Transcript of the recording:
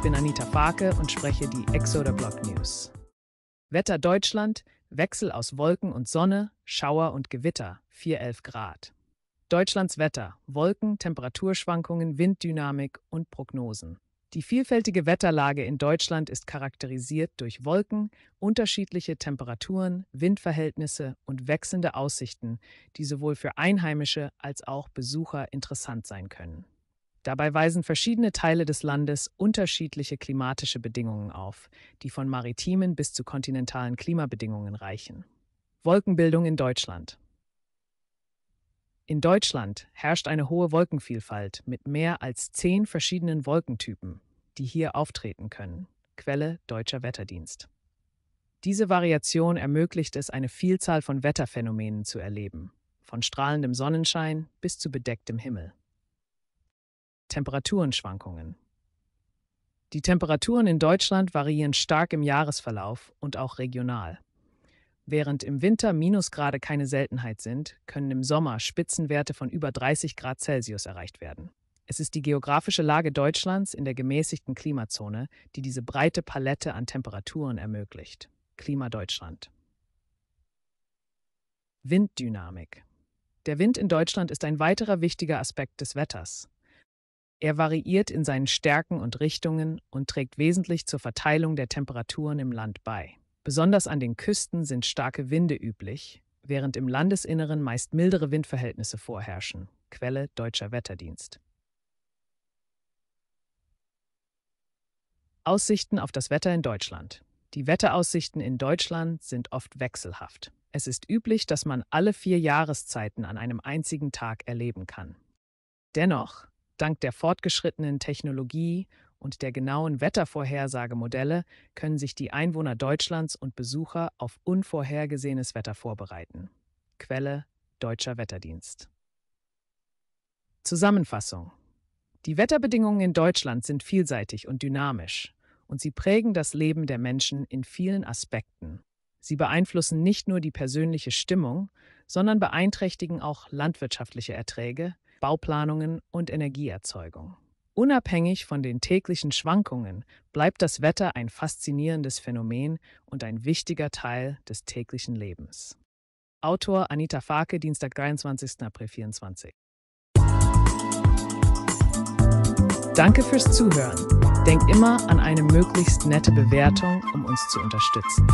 Ich bin Anita Farke und spreche die Exoder Block News. Wetter Deutschland, Wechsel aus Wolken und Sonne, Schauer und Gewitter, 411 Grad. Deutschlands Wetter, Wolken, Temperaturschwankungen, Winddynamik und Prognosen. Die vielfältige Wetterlage in Deutschland ist charakterisiert durch Wolken, unterschiedliche Temperaturen, Windverhältnisse und wechselnde Aussichten, die sowohl für Einheimische als auch Besucher interessant sein können. Dabei weisen verschiedene Teile des Landes unterschiedliche klimatische Bedingungen auf, die von maritimen bis zu kontinentalen Klimabedingungen reichen. Wolkenbildung in Deutschland. In Deutschland herrscht eine hohe Wolkenvielfalt mit mehr als zehn verschiedenen Wolkentypen, die hier auftreten können. Quelle Deutscher Wetterdienst. Diese Variation ermöglicht es, eine Vielzahl von Wetterphänomenen zu erleben, von strahlendem Sonnenschein bis zu bedecktem Himmel. Temperaturenschwankungen. Die Temperaturen in Deutschland variieren stark im Jahresverlauf und auch regional. Während im Winter Minusgrade keine Seltenheit sind, können im Sommer Spitzenwerte von über 30 Grad Celsius erreicht werden. Es ist die geografische Lage Deutschlands in der gemäßigten Klimazone, die diese breite Palette an Temperaturen ermöglicht. Klima Deutschland. Winddynamik. Der Wind in Deutschland ist ein weiterer wichtiger Aspekt des Wetters. Er variiert in seinen Stärken und Richtungen und trägt wesentlich zur Verteilung der Temperaturen im Land bei. Besonders an den Küsten sind starke Winde üblich, während im Landesinneren meist mildere Windverhältnisse vorherrschen. Quelle Deutscher Wetterdienst. Aussichten auf das Wetter in Deutschland. Die Wetteraussichten in Deutschland sind oft wechselhaft. Es ist üblich, dass man alle vier Jahreszeiten an einem einzigen Tag erleben kann. Dennoch Dank der fortgeschrittenen Technologie und der genauen Wettervorhersagemodelle können sich die Einwohner Deutschlands und Besucher auf unvorhergesehenes Wetter vorbereiten. Quelle Deutscher Wetterdienst. Zusammenfassung. Die Wetterbedingungen in Deutschland sind vielseitig und dynamisch und sie prägen das Leben der Menschen in vielen Aspekten. Sie beeinflussen nicht nur die persönliche Stimmung, sondern beeinträchtigen auch landwirtschaftliche Erträge, Bauplanungen und Energieerzeugung. Unabhängig von den täglichen Schwankungen bleibt das Wetter ein faszinierendes Phänomen und ein wichtiger Teil des täglichen Lebens. Autor Anita Farke, Dienstag, 23. April 24. Danke fürs Zuhören. Denk immer an eine möglichst nette Bewertung, um uns zu unterstützen.